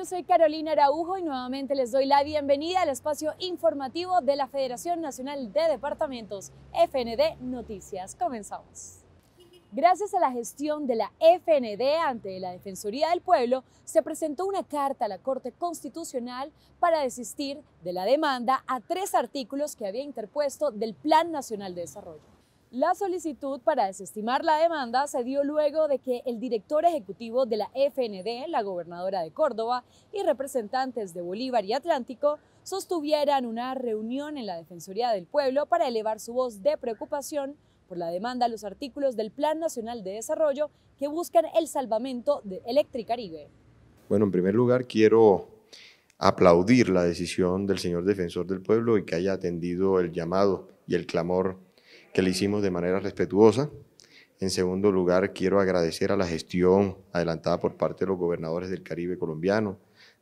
yo soy Carolina Araujo y nuevamente les doy la bienvenida al espacio informativo de la Federación Nacional de Departamentos, FND Noticias. Comenzamos. Gracias a la gestión de la FND ante la Defensoría del Pueblo, se presentó una carta a la Corte Constitucional para desistir de la demanda a tres artículos que había interpuesto del Plan Nacional de Desarrollo. La solicitud para desestimar la demanda se dio luego de que el director ejecutivo de la FND, la gobernadora de Córdoba y representantes de Bolívar y Atlántico sostuvieran una reunión en la Defensoría del Pueblo para elevar su voz de preocupación por la demanda a los artículos del Plan Nacional de Desarrollo que buscan el salvamento de Electricaribe. Bueno, en primer lugar quiero aplaudir la decisión del señor defensor del pueblo y que haya atendido el llamado y el clamor que le hicimos de manera respetuosa. En segundo lugar, quiero agradecer a la gestión adelantada por parte de los gobernadores del Caribe colombiano,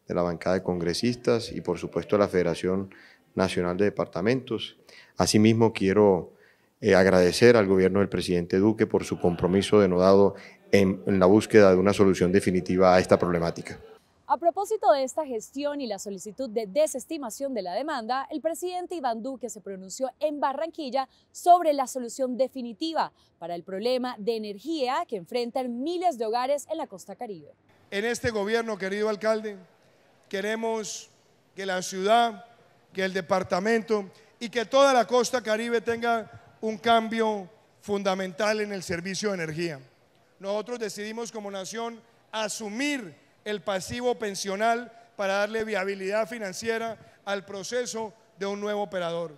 de la bancada de congresistas y por supuesto a la Federación Nacional de Departamentos. Asimismo, quiero eh, agradecer al gobierno del presidente Duque por su compromiso denodado en la búsqueda de una solución definitiva a esta problemática. A propósito de esta gestión y la solicitud de desestimación de la demanda, el presidente Iván Duque se pronunció en Barranquilla sobre la solución definitiva para el problema de energía que enfrentan miles de hogares en la costa caribe. En este gobierno, querido alcalde, queremos que la ciudad, que el departamento y que toda la costa caribe tenga un cambio fundamental en el servicio de energía. Nosotros decidimos como nación asumir el pasivo pensional para darle viabilidad financiera al proceso de un nuevo operador.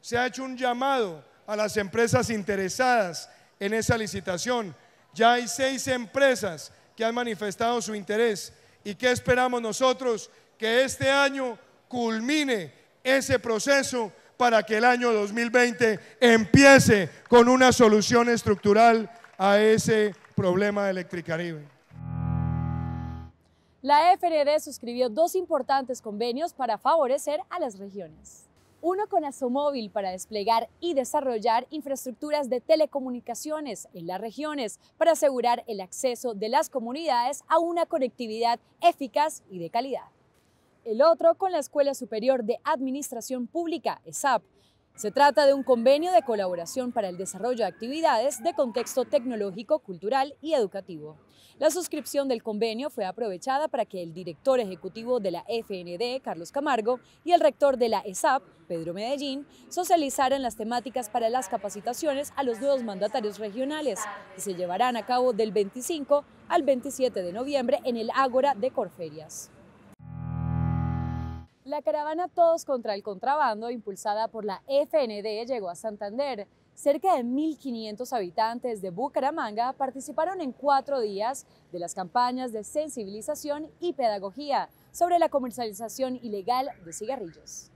Se ha hecho un llamado a las empresas interesadas en esa licitación. Ya hay seis empresas que han manifestado su interés y que esperamos nosotros que este año culmine ese proceso para que el año 2020 empiece con una solución estructural a ese problema de Electricaribe la FRD suscribió dos importantes convenios para favorecer a las regiones. Uno con Azomóvil para desplegar y desarrollar infraestructuras de telecomunicaciones en las regiones para asegurar el acceso de las comunidades a una conectividad eficaz y de calidad el otro con la Escuela Superior de Administración Pública, ESAP, se trata de un convenio de colaboración para el desarrollo de actividades de contexto tecnológico, cultural y educativo. La suscripción del convenio fue aprovechada para que el director ejecutivo de la FND, Carlos Camargo, y el rector de la ESAP, Pedro Medellín, socializaran las temáticas para las capacitaciones a los nuevos mandatarios regionales, que se llevarán a cabo del 25 al 27 de noviembre en el Ágora de Corferias. La caravana Todos contra el Contrabando, impulsada por la FND, llegó a Santander. Cerca de 1.500 habitantes de Bucaramanga participaron en cuatro días de las campañas de sensibilización y pedagogía sobre la comercialización ilegal de cigarrillos.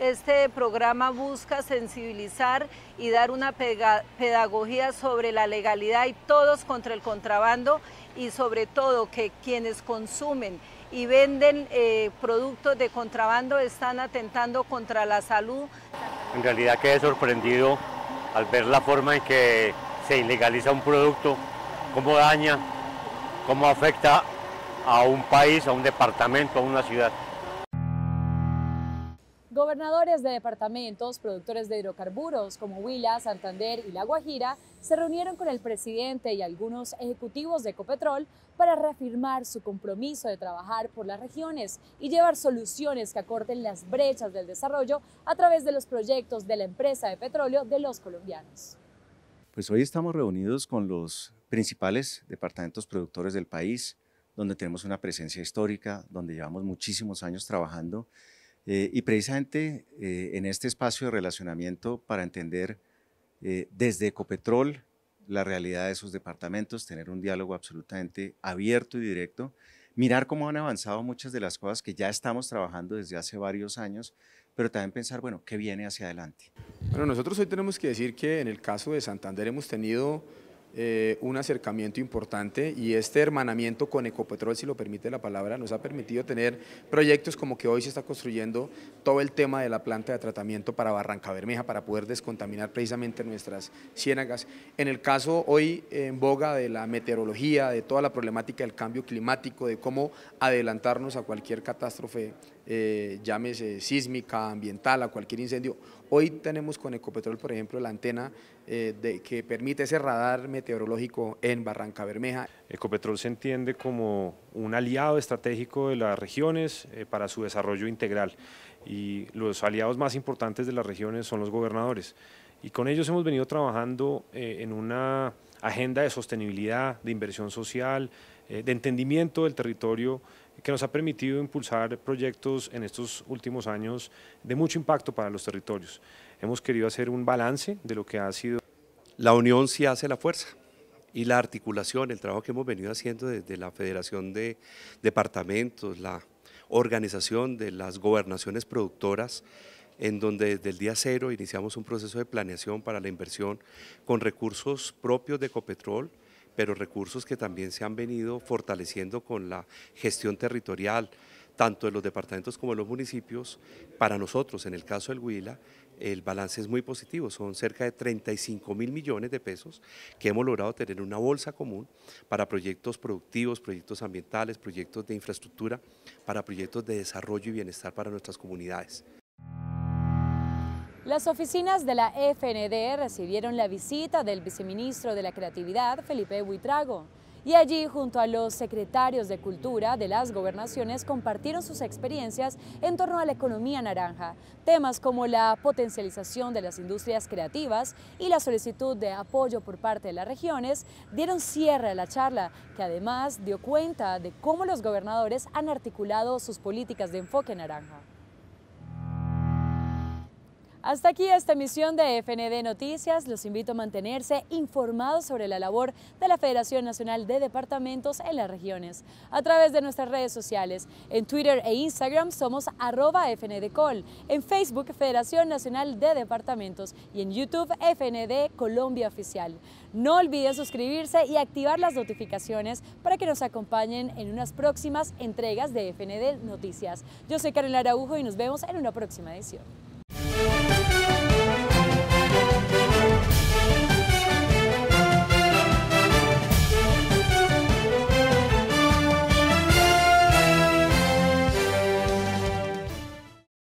Este programa busca sensibilizar y dar una pedagogía sobre la legalidad y todos contra el contrabando y sobre todo que quienes consumen y venden eh, productos de contrabando están atentando contra la salud. En realidad quedé sorprendido al ver la forma en que se ilegaliza un producto, cómo daña, cómo afecta a un país, a un departamento, a una ciudad gobernadores de departamentos productores de hidrocarburos como Huila, Santander y La Guajira se reunieron con el presidente y algunos ejecutivos de Ecopetrol para reafirmar su compromiso de trabajar por las regiones y llevar soluciones que acorten las brechas del desarrollo a través de los proyectos de la empresa de petróleo de los colombianos. Pues hoy estamos reunidos con los principales departamentos productores del país, donde tenemos una presencia histórica, donde llevamos muchísimos años trabajando eh, y precisamente eh, en este espacio de relacionamiento para entender eh, desde Ecopetrol la realidad de sus departamentos, tener un diálogo absolutamente abierto y directo, mirar cómo han avanzado muchas de las cosas que ya estamos trabajando desde hace varios años, pero también pensar, bueno, ¿qué viene hacia adelante? Bueno, nosotros hoy tenemos que decir que en el caso de Santander hemos tenido eh, un acercamiento importante y este hermanamiento con Ecopetrol, si lo permite la palabra, nos ha permitido tener proyectos como que hoy se está construyendo todo el tema de la planta de tratamiento para Barranca Bermeja, para poder descontaminar precisamente nuestras ciénagas. En el caso hoy en boga de la meteorología, de toda la problemática del cambio climático, de cómo adelantarnos a cualquier catástrofe eh, llámese sísmica, ambiental, a cualquier incendio. Hoy tenemos con Ecopetrol, por ejemplo, la antena eh, que permite ese radar meteorológico en Barranca Bermeja. Ecopetrol se entiende como un aliado estratégico de las regiones eh, para su desarrollo integral y los aliados más importantes de las regiones son los gobernadores y con ellos hemos venido trabajando en una agenda de sostenibilidad, de inversión social, de entendimiento del territorio que nos ha permitido impulsar proyectos en estos últimos años de mucho impacto para los territorios. Hemos querido hacer un balance de lo que ha sido. La unión sí hace la fuerza y la articulación, el trabajo que hemos venido haciendo desde la Federación de Departamentos, la organización de las gobernaciones productoras, en donde desde el día cero iniciamos un proceso de planeación para la inversión con recursos propios de Ecopetrol, pero recursos que también se han venido fortaleciendo con la gestión territorial, tanto de los departamentos como de los municipios. Para nosotros, en el caso del Huila, el balance es muy positivo, son cerca de 35 mil millones de pesos que hemos logrado tener una bolsa común para proyectos productivos, proyectos ambientales, proyectos de infraestructura, para proyectos de desarrollo y bienestar para nuestras comunidades. Las oficinas de la FND recibieron la visita del viceministro de la Creatividad, Felipe Buitrago, y allí junto a los secretarios de Cultura de las gobernaciones compartieron sus experiencias en torno a la economía naranja, temas como la potencialización de las industrias creativas y la solicitud de apoyo por parte de las regiones dieron cierre a la charla, que además dio cuenta de cómo los gobernadores han articulado sus políticas de enfoque naranja. Hasta aquí esta emisión de FND Noticias. Los invito a mantenerse informados sobre la labor de la Federación Nacional de Departamentos en las regiones a través de nuestras redes sociales. En Twitter e Instagram somos arroba FNDCol, en Facebook Federación Nacional de Departamentos y en YouTube FND Colombia Oficial. No olviden suscribirse y activar las notificaciones para que nos acompañen en unas próximas entregas de FND Noticias. Yo soy Karen Araujo y nos vemos en una próxima edición.